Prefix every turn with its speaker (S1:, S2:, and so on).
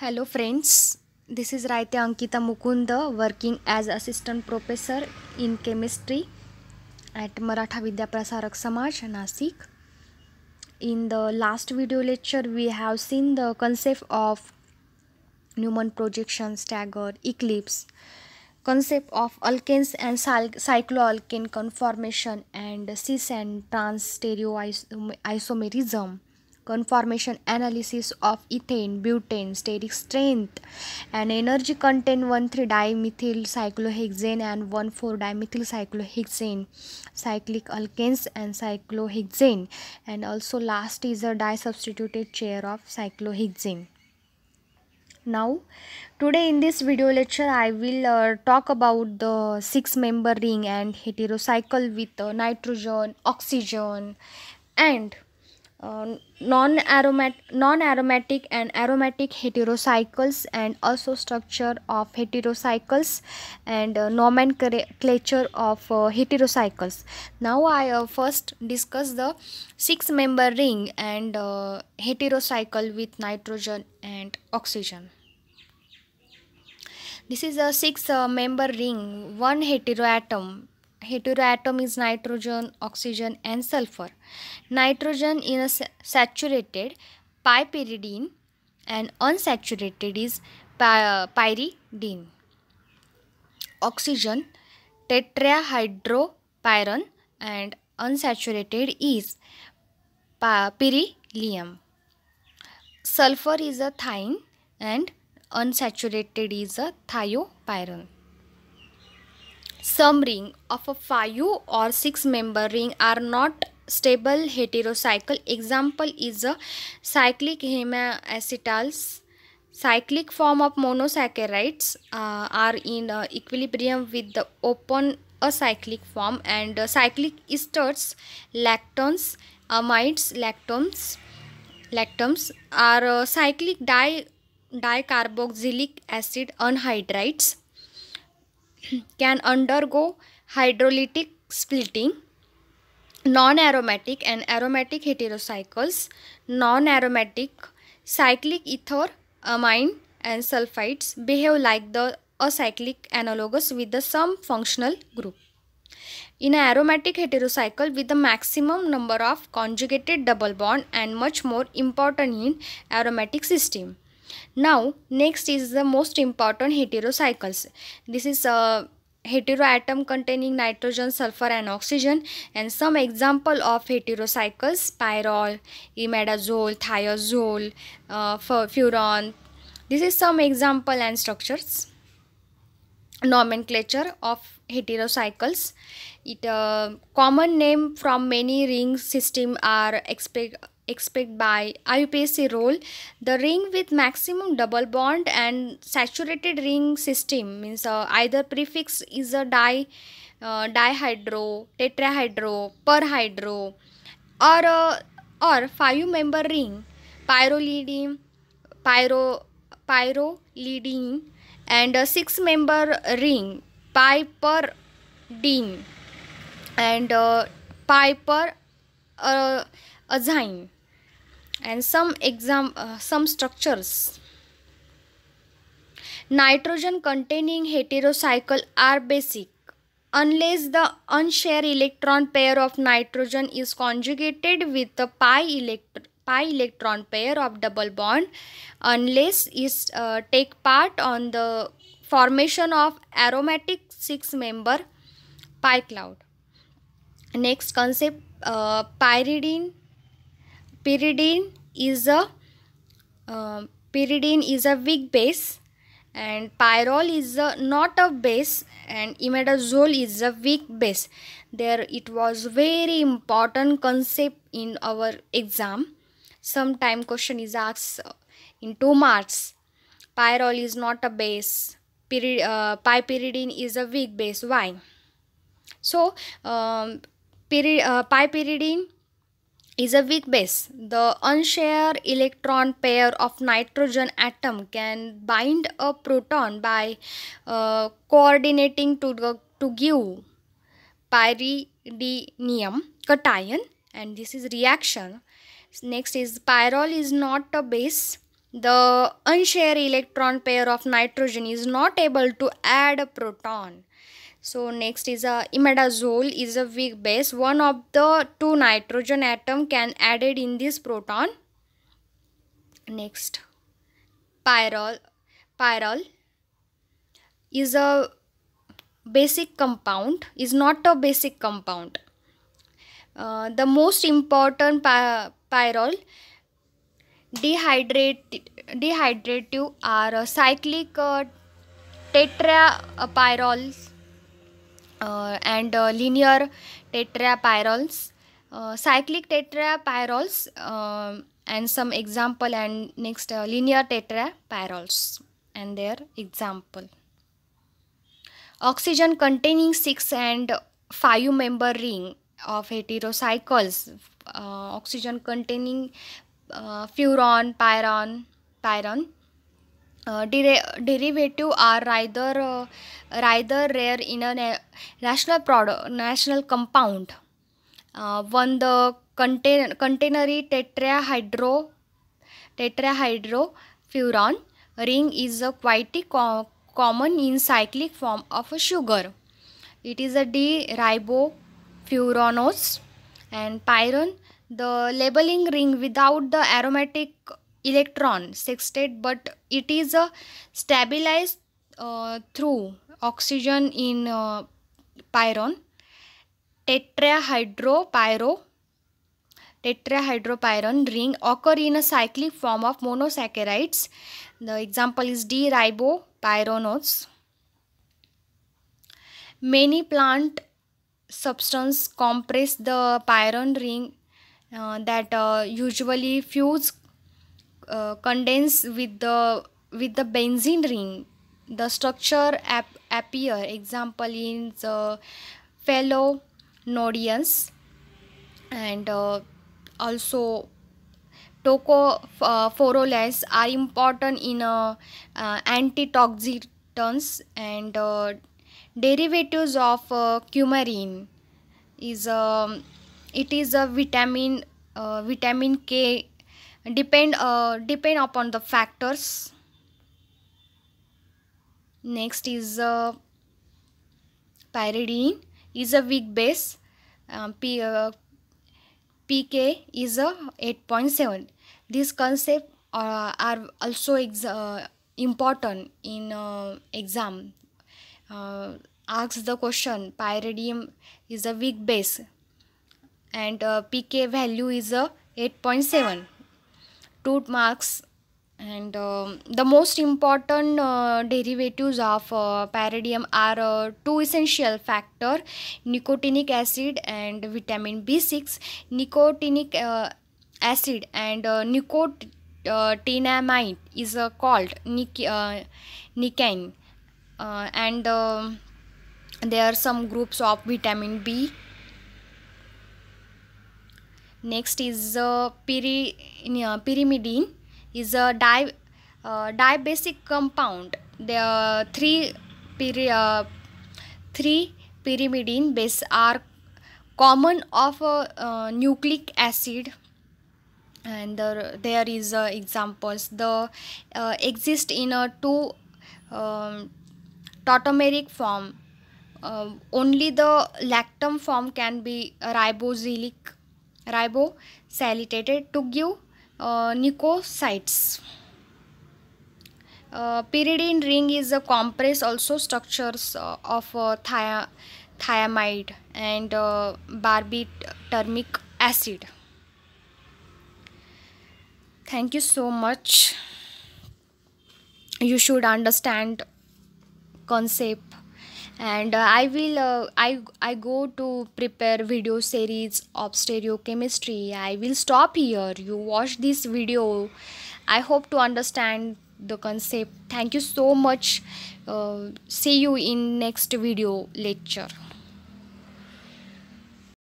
S1: Hello friends, this is Raita Ankita Mukunda working as assistant professor in chemistry at Maratha Prasarak Samaj, Nasik. In the last video lecture, we have seen the concept of Newman projection, stagger, eclipse, concept of alkanes and cycloalkane conformation and cis and trans stereoisomerism conformation analysis of ethane, butane, steric strength and energy content 1 3 dimethyl cyclohexane and 1 4 dimethyl cyclohexane, cyclic alkanes and cyclohexane and also last is a disubstituted chair of cyclohexane now today in this video lecture i will uh, talk about the six member ring and heterocycle with uh, nitrogen oxygen and non-aromatic uh, non and aromatic heterocycles and also structure of heterocycles and uh, nomenclature of uh, heterocycles now i uh, first discuss the six member ring and uh, heterocycle with nitrogen and oxygen this is a six member ring one heteroatom heteroatom is nitrogen, oxygen and sulfur. Nitrogen is saturated pyridine and unsaturated is pyridine. Oxygen tetrahydropyran and unsaturated is beryllium. Sulfur is a thine and unsaturated is a thiopyran. Some ring of a 5 or 6 member ring are not stable heterocycle. Example is a cyclic hemiacetals. Cyclic form of monosaccharides uh, are in uh, equilibrium with the open acyclic form and uh, cyclic esters, lactones, amides, lactones, lactums are uh, cyclic di dicarboxylic acid anhydrides can undergo hydrolytic splitting non-aromatic and aromatic heterocycles, non-aromatic cyclic ether, amine and sulfides behave like the acyclic analogous with the sum functional group. In an aromatic heterocycle with the maximum number of conjugated double bond and much more important in aromatic system. Now next is the most important heterocycles. This is a heteroatom containing nitrogen, sulfur and oxygen and some example of heterocycles pyrrole, imidazole, thiazole, uh, furan. This is some example and structures nomenclature of heterocycles. It uh, common name from many ring system are expect expect by IUPAC role. The ring with maximum double bond and saturated ring system means uh, either prefix is a di, uh, dihydro, tetrahydro, perhydro or uh, or five member ring pyrolidine, pyro, pyrolidium and a six member ring piperidine and uh, piper uh, azine and some exam uh, some structures nitrogen containing heterocycle are basic unless the unshared electron pair of nitrogen is conjugated with the pi electron pi electron pair of double bond unless is uh, take part on the formation of aromatic six member pi cloud next concept uh, pyridine pyridine is a uh, pyridine is a weak base and pyrrole is a, not a base and imidazole is a weak base there it was very important concept in our exam sometime question is asked uh, in two marks pyrrole is not a base Pyrid, uh, is a weak base why so um, pyri, uh, is a weak base. The unshared electron pair of nitrogen atom can bind a proton by uh, coordinating to, the, to give pyridinium cation and this is reaction. Next is pyrrole is not a base. The unshared electron pair of nitrogen is not able to add a proton so next is a imidazole is a weak base one of the two nitrogen atom can added in this proton next pyrrole pyrrole is a basic compound is not a basic compound uh, the most important py pyrrole dehydrate dehydrative are cyclic uh, tetrapyrols uh, and uh, linear tetrapyrols, uh, cyclic tetrapyrols um, and some example and next linear tetrapyrols and their example. Oxygen containing 6 and 5 member ring of heterocycles uh, oxygen containing uh, furan pyron pyron uh, derivative are rather uh, rather rare in a national product national compound uh, one the contain containery tetrahydro tetrahydrofuran ring is a quite co common in cyclic form of a sugar it de a d-ribofuranose and pyran the labeling ring without the aromatic electron sextet but it is a uh, stabilized uh, through oxygen in uh, pyron tetrahydropyro tetrahydropyron ring occur in a cyclic form of monosaccharides the example is d ribopyronates many plant substance compress the pyron ring uh, that uh, usually fuse uh, condense with the with the benzene ring the structure ap appear example in the fellow nodians and uh, also tocopherols uh, are important in uh, uh, and uh, derivatives of uh, coumarin is um, it is a vitamin vitamin k depend uh, depend upon the factors next is uh, pyridine is a weak base um, P, uh, pk is a 8.7 this concept uh, are also uh, important in uh, exam uh, asks the question pyridine is a weak base and uh, pk value is a 8.7 root marks and um, the most important uh, derivatives of uh, are uh, two essential factor nicotinic acid and vitamin b6 nicotinic uh, acid and uh, nicotinamide is uh, called nic nicane and um, there are some groups of vitamin b Next is uh, pyri uh, pyrimidine is a di uh, dibasic compound. There are three pyri uh, three pyrimidine base are common of uh, uh nucleic acid and the, there is uh, examples the exist in a two um, tautomeric form only the lactam form can be ribozilic. Ribosalitated, to give uh, Uh, pyridine ring is a compress also structures uh, of uh, thia thiamide and uh, barbiturmic acid. Thank you so much. You should understand concept and uh, i will uh, i i go to prepare video series of stereochemistry i will stop here you watch this video i hope to understand the concept thank you so much uh, see you in next video lecture